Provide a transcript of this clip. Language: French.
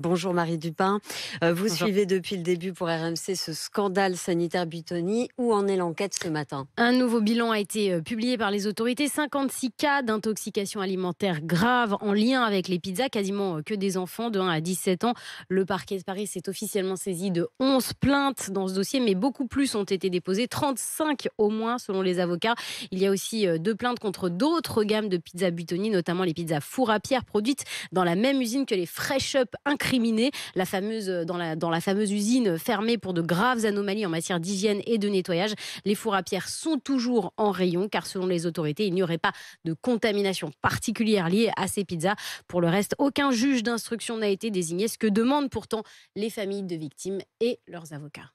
Bonjour Marie Dupin. Euh, vous suivez depuis le début pour RMC ce scandale sanitaire Butoni. Où en est l'enquête ce matin Un nouveau bilan a été euh, publié par les autorités. 56 cas d'intoxication alimentaire grave en lien avec les pizzas, quasiment euh, que des enfants de 1 à 17 ans. Le parquet de Paris s'est officiellement saisi de 11 plaintes dans ce dossier, mais beaucoup plus ont été déposées, 35 au moins selon les avocats. Il y a aussi deux plaintes contre d'autres gammes de pizzas Butoni, notamment les pizzas four à pierre produites dans la même usine que les Fresh Up la fameuse, euh, dans, la, dans la fameuse usine fermée pour de graves anomalies en matière d'hygiène et de nettoyage, les fours à pierre sont toujours en rayon car selon les autorités, il n'y aurait pas de contamination particulière liée à ces pizzas. Pour le reste, aucun juge d'instruction n'a été désigné, ce que demandent pourtant les familles de victimes et leurs avocats.